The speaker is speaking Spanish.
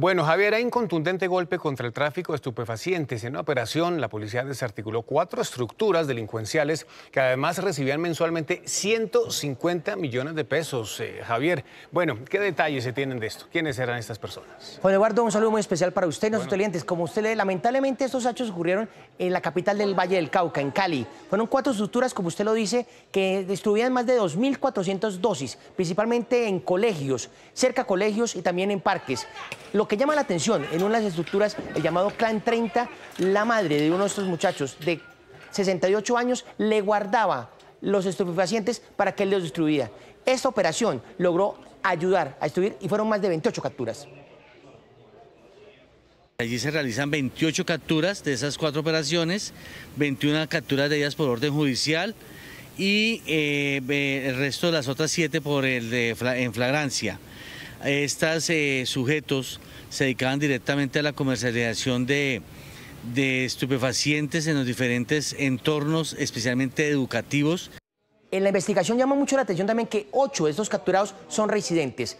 Bueno, Javier, hay un contundente golpe contra el tráfico de estupefacientes. En una operación, la policía desarticuló cuatro estructuras delincuenciales que además recibían mensualmente 150 millones de pesos. Eh, Javier, bueno, ¿qué detalles se tienen de esto? ¿Quiénes eran estas personas? Juan Eduardo, un saludo muy especial para usted y nuestros clientes. Como usted lee, lamentablemente estos hechos ocurrieron en la capital del Valle del Cauca, en Cali. Fueron cuatro estructuras, como usted lo dice, que distribuían más de 2.400 dosis, principalmente en colegios, cerca colegios y también en parques. Lo que llama la atención en unas estructuras, el llamado Clan 30, la madre de uno de estos muchachos de 68 años le guardaba los estupefacientes para que él los distribuía. Esta operación logró ayudar a destruir y fueron más de 28 capturas. Allí se realizan 28 capturas de esas cuatro operaciones, 21 capturas de ellas por orden judicial y eh, el resto de las otras siete por el de, en flagrancia. Estos eh, sujetos se dedicaban directamente a la comercialización de, de estupefacientes en los diferentes entornos, especialmente educativos. En la investigación llama mucho la atención también que ocho de estos capturados son residentes.